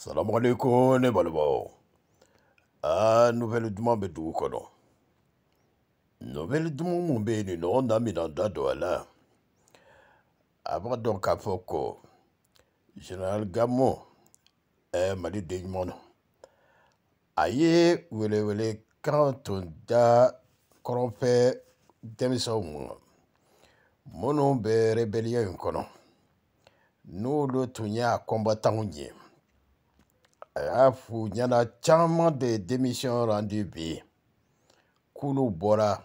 salamualeykum ne balimaw aa nobɛli duman bɛ dugu kɔnɔ nobɛli duman mun bɛ yen nin nɔgɔ na mina da don a la a b'a dɔn k'a fɔ ko general gamo ɛɛ mali den ɲuman na a ye welewele kan tun da kɔrɔnfɛ denmisɛnw mun na minnu bɛ rebellion in kɔnɔ n'olu tun y'a kɔnbatanw ye. Nyan la chaman de demisyon randu bi Kounou bora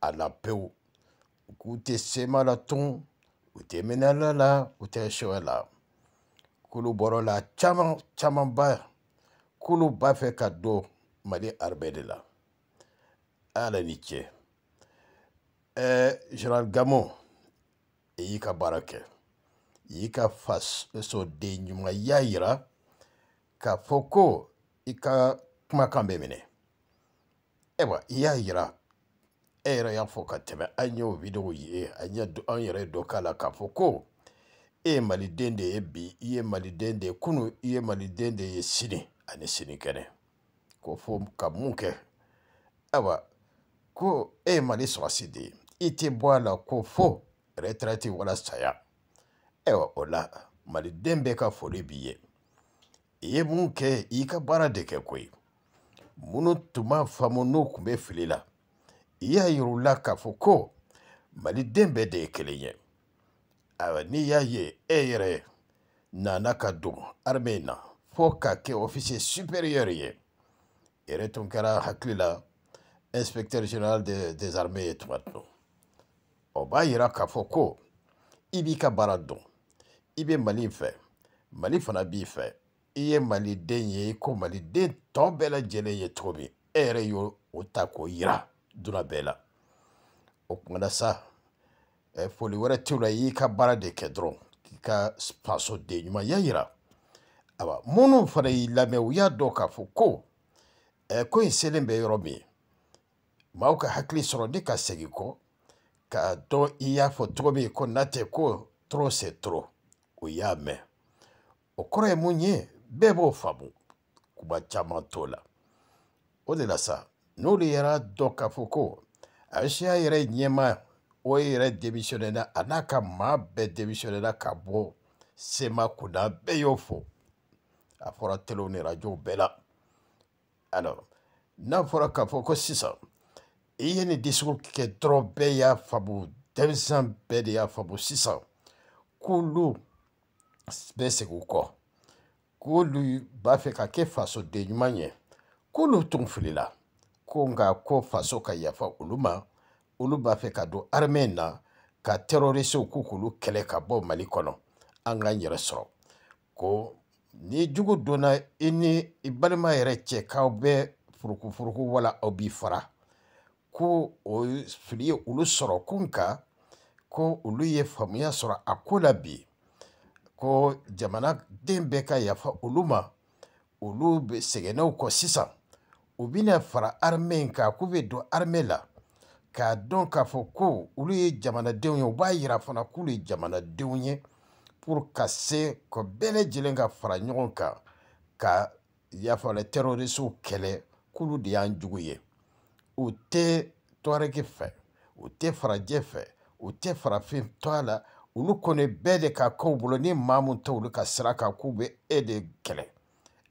A la pe ou Ou te seman la ton Ou te menen la la Ou te enchewe la Kounou bora la chaman chaman ba Kounou ba fe kado Mali arbede la A la mitye E jiran gamon E yi ka barake Yi ka fas E so deny mwa yayi la k'a fɔ ko i ka kumakan bɛ minɛ ayiwa i y'a yira e yɛrɛ y'a fɔ ka tɛmɛ an ye o ye an ye an yɛrɛ dɔ k'a la k'a fɔ ko e ye maliden de ye bi i ye maliden de ye kunu i ye maliden de ye sini ani sini kɛnɛ ko fo ka mun kɛ ayiwa ko e ye mali sɔrɔsi de ye i tɛ bɔ a la ko fo retraite wala saya ayiwa o la maliden bɛɛ ka foli b'i ye i ye mun kɛ i ka baara de kɛ koyi minnu tun b'a faamu n'u tun bɛ fili la i y'a yira u la k'a fɔ ko maliden bɛɛ de ye kelen ye ayiwa n'i y'a ye e yɛrɛ nana ka don arme in na fo ka kɛ officier supérieur ye yɛrɛ tun kɛra hakili la inspecteur général de, des armées ye tuma don o b'a yira k'a fɔ ko i b'i ka baara dɔn i bɛ mali fɛ mali fana b'i fɛ i ye maliden ye i ko maliden tɔ bɛɛ lajɛlen ye cogo min e yɛrɛ y'o o ta k'o yira duna bɛɛ la o kumana sa eh, foli wɛrɛ t'u la y'i ka baara de kɛ dɔrɔn k'i ka faso den ɲuman ya yira awa minnu fana y'i lamɛn u y'a dɔn k'a fɔ ko eh, ko in selen bɛ yɔrɔ min ye maaw ka hakili sɔrɔ ne ka segin kɔ k'a dɔn i y'a fɔ cogo min ko na tɛ ko trop c'est trop o y'a mɛn o kɔrɔ ye mun ye bɛɛ b'o faamu kuma caman t'o la o de la sa n'olu yɛrɛ dɔn k'a fɔ ko asiya yɛrɛ ɲɛma o e yɛrɛ denmisɛnninna a n'a ka maa bɛɛ denmisɛnninna ka bɔ sema kunna bɛɛ y'o fɔ a fɔra telew ni rajow bɛɛ la alors n'a fɔra k'a fɔ ko sisan i ye nin discours kɛ dɔrɔn bɛɛ y'a faamu denmisɛn bɛɛ de y'a faamu sisan k'olu bɛ segin u kɔ k'olu b'a fɛ ka kɛ fasoden ɲuman ye k'olu tun filila ko nka ko faso ka yafa olu ma olu b'a fɛ ka don armée na ka terorisiw ko k'olu kɛlɛ ka bɔ mali kɔnɔ an k'an yɛrɛ sɔrɔ ko ni jugu donna i ni i balima yɛrɛ cɛ k'aw bɛ furukufuruku wala aw b'i fara ko o fili ye olu sɔrɔ ko nka ko olu ye faamuya sɔrɔ a ko la bi ko jamanaden bɛɛ ka yafa olu ma olu bɛ sɛgɛnnenw kɔ sisan u bɛna fara arme in kan k'u bɛ don arme la k'a dɔn k'a fɔ ko olu ye jamanadenw ye u b'a yira fana k'olu ye jamanadenw ye pour ka se ka bɛɛ lajɛlen ka fara ɲɔgɔn kan ka yafalɛ terorisiw kɛlɛ k'olu de y'an jugu ye u tɛ tɔrɔki fɛ u tɛ farajɛ fɛ u tɛ farafin to a la olu kɔni bɛɛ de ka k'u bolo ni maa mun tɛ olu ka sira kan k'u bɛ e de kɛlɛ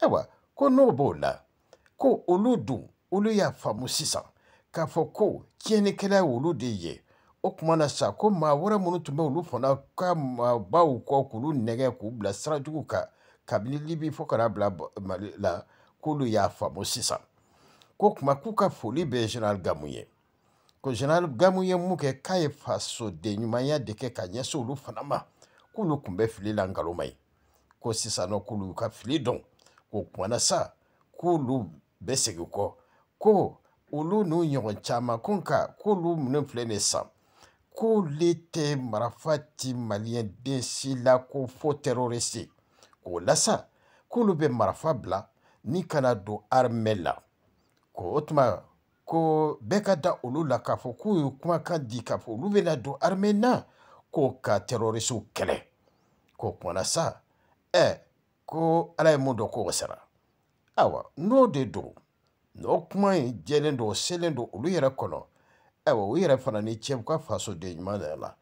ayiwa ko n'o b'o la ko olu dun olu y'a faamu sisan k'a fɔ ko tiɲɛnikɛla ye olu de ye o tuma na sa ko maa wɛrɛ minnu tun bɛ olu fana ka maabaw kɔ k'olu nɛgɛ k'u bila sira jugu kan kabini libi fɔ kana bila mali la k'olu y'a faamu sisan ko tuma k'u ka foli bɛ general gamu ye ko general gamu ye mun kɛ k'a ye fasoden ɲumanya de kɛ ka ɲɛsin olu fana ma k'olu tun bɛ fili la nkaloma ye ko sisan nɔ k'olu y'u ka fili dɔn ko kumana sa k'olu bɛ segin kɔ ko olu n'u ɲɔgɔn caman ko nka k'olu minnu filɛ nin ye sisan k'olu tɛ marafa ti maliyɛnden si la ko fo tɛrɔrisi k'o la sa k'olu bɛ marafa bila ni kana don armɛ la ko o tuma ko bɛɛ ka da olu la k'a fɔ k'u ye kumakan di k'a fɔ olu bɛna don armée na ko ka terroriste kɛlɛ ko kumana sa ɛ ko ala ye mun dɔn k'o sara ayiwa n'o de don n'o kuma in jɛlen don selen don olu yɛrɛ kɔnɔ ayiwa u yɛrɛ fana ni cɛ u ka fasoden ɲuman yɛrɛ la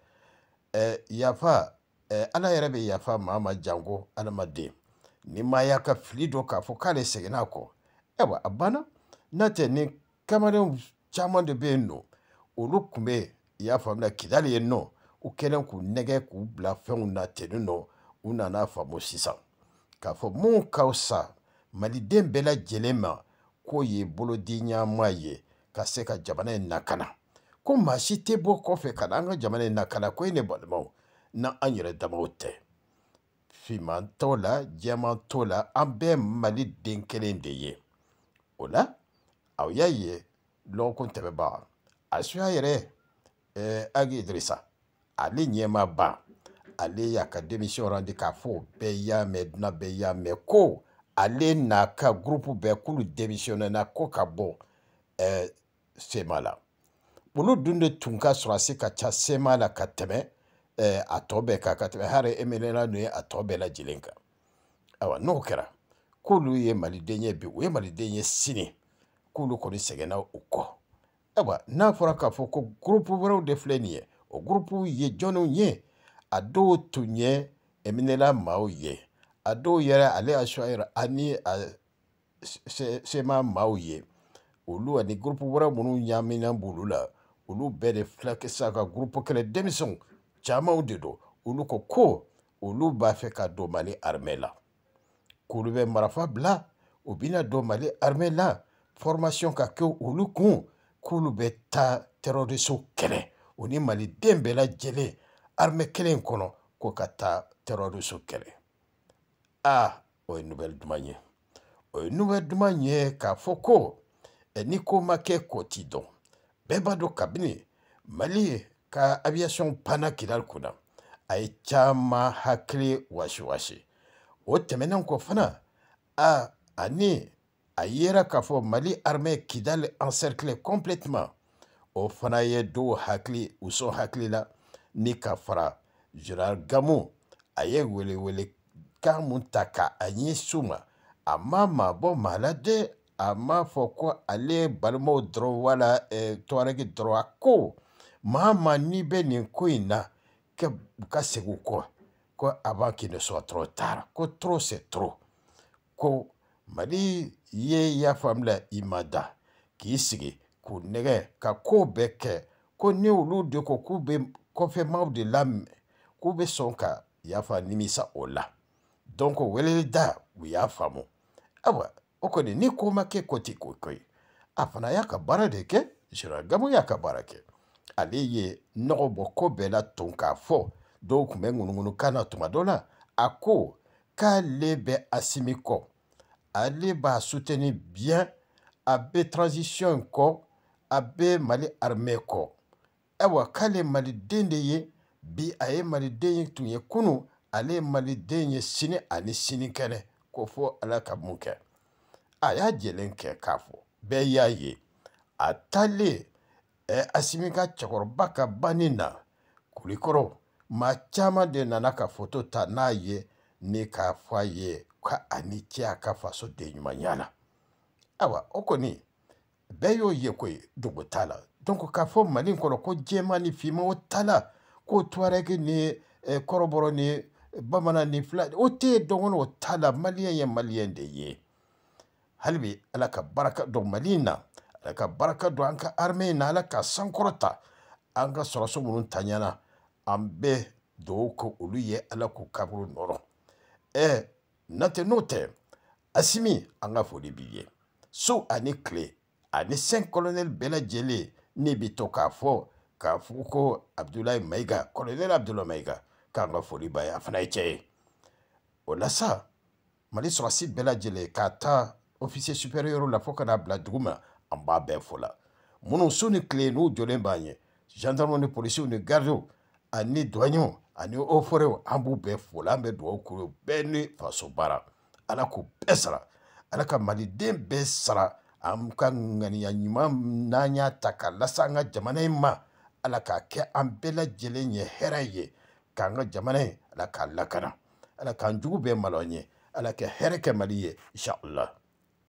ɛ yafa ɛ ala yɛrɛ bɛ yafa maa ma janko adamaden ni maa y'a ka fili don k'a fɔ k'ale seginna a kɔ ayiwa a banna n'o tɛ ni kamalenw caman de bɛ yen nɔ olu tun bɛ i y'a faamuya kidali yen nɔ u kɛlen k'u nɛgɛ k'u bila fɛnw na ten nɔ u nana faamu sisan k'a fɔ mun ka fisa maliden bɛɛ lajɛlen ma k'o ye bolodiɲama ye ka se ka jamana in lakana ko maa si tɛ bɔ kɔfɛ ka na an ka jamana in lakana ko ye ne balimaw na an yɛrɛ damaw tɛ finman t'o la jɛman t'o la an bɛɛ mali den kelen de ye o la aw y'a ye lɔgɔkun tɛmɛba asuya yɛrɛ ɛɛ eh, agi idirisa ale ɲɛmaaba ale y'a ka denmisɛn randi k'a fɔ o bɛɛ y'a mɛn dunan bɛɛ y'a mɛn ko ale n'a ka gurupu bɛɛ k'olu denmisɛnninna ko ka bɔ ɛɛ sema la olu dun de tun ka sɔrɔsi ka ca sema la ka tɛmɛ ɛɛ a tɔ bɛɛ kan ka tɛmɛ hali emelena ninnu ye a tɔ bɛɛ lajɛlen kan ayiwa n'o kɛra k'olu ye maliden ye bi o ye maliden ye sini k'olu kɔni sɛgɛnna u kɔ ayiwa n'a fɔra k'a fɔ ko gurupu wɛrɛw de filɛ nin ye o gurupu ye jɔnniw ye a dɔw tun ye eminɛla maaw ye a dɔw yɛrɛ ale asuayɛrɛ ani a sema maaw ye olu ani gurupu wɛrɛ minnu ɲamina b'olu la olu bɛɛ de fila kɛ sa ka gurupu kɛlɛ denmisɛnw camanw de don olu ko ko olu b'a fɛ ka don mali armɛ la k'olu bɛ marafa bila u bɛna don mali armɛ la formation ka kɛ olu kun k'olu bɛ taa terɔrisow kɛlɛ o ni maliden bɛɛ lajɛlen arme kelen kɔnɔ ko ka taa terɔriso kɛlɛ a o ye nubɛli duman ye o ye nubɛli duman ye k'a fɔ ko ni ko ma kɛ ko ti dɔn bɛɛ b'a dɔn kabini mali ka aviation panna kidali kunna a ye caaman hakili wasiwasi o tɛmɛnen kɔ fana a ani a yira k'a mali armée kidal encerclé complètement o fana ye dɔw hakili u hakili la ni ka fara general gamo a ye welewele kan mun ta ka a ma a ma mabɔ malade, a ma fɔ ko ale wala ko maa n'i benin nin ko in na ko avant qu'il ne soit trop tard ko trop c'est trop ko mali ye y'a faamula i ma da k'i sigi k'u nɛgɛ ka koo bɛɛ kɛ ko ni olu de ko k'u bɛ kɔfɛmaw de lamɛn k'u bɛ sɔn ka yafa nimisa o la donc weleli da u y'a faamu ayiwa o kɔni ni ko ma kɛ ko ti ko ko ye a fana y'a ka baara de kɛ général gamu y'a ka baara kɛ ale ye nɔgɔ bɔ ko bɛɛ la tun k'a fɔ dɔw tun bɛ ŋunuŋunu kan na tuma dɔ la a ko k'ale bɛ asimi kɔ ale b'a soutenir bien a bɛ transition in kɔ a bɛ mali armée kɔ ayiwa k'ale maliden de ye bi a ye maliden ye tun ye kunu ale ye maliden ye sini ani sini kɛnɛ ko fo ala ka mun kɛ a y'a jɛlen kɛ k'a fɔ bɛɛ y'a ye a taalen eh, asimi ka cɛkɔrɔba ka banni na kulikɔrɔ maa caman de nana ka foto ta n'a ye ni k'a fɔ a ye kwa ani cɛya ka faso den ɲumanya la ayiwa o kɔni bɛɛ y'o ye koyi dogo t'a la donc k'a fɔ mali kɔrɔ ko jɛma ni finma o t'a la ko tuarɛgi ni eh, kɔrɔbɔrɔ ni bamanan ni fila o tɛ ye dɔn o t'a la maliyɛn ye maliyɛn de ye hali bi ala ka baraka dɔn mali in na ala ka baraka don an ka arme in na ala ka sankɔrɔta an ka sɔrɔso minnu tanyana an bɛɛ dugawu kɛ olu ye ala k'u kaburu nɔrɔ ɛɛ n'o tɛ n'o tɛ asimi an ka foli b'i ye so ani tile ani sen kolonɛli bɛɛ lajɛlen ne bi to k'a fɔ k'a fɔ ko abudulayi mayiga kolonɛli abudulayi mayiga k'an ka foli b'a ye a fana ye cɛ ye o la sa mali sɔrɔsi bɛɛ lajɛlen k'a ta ofisiye supɛriyɔrɔ la fo ka n'a bila dugu ma an b'a bɛɛ fo la minnu su ni tile n'u jɔlen b'an ye gendarmew ni polisiw ni gardiw ani douaniers ani oforew an b'u bɛɛ fo la an bɛ dugawu k'u bɛɛ ni faso baara ala k'u bɛɛ sara ala ka maliden bɛɛ sara an ka ŋaniya ɲuman n'an y'a ta k'a lase an ka jamana in ma ala k'a kɛ an bɛɛ lajɛlen ye hɛrɛ ye k'an ka jamana in ala k'a lakana ala k'an jugu bɛɛ malo an ye ala kɛ hɛrɛ kɛ mali ye inshallah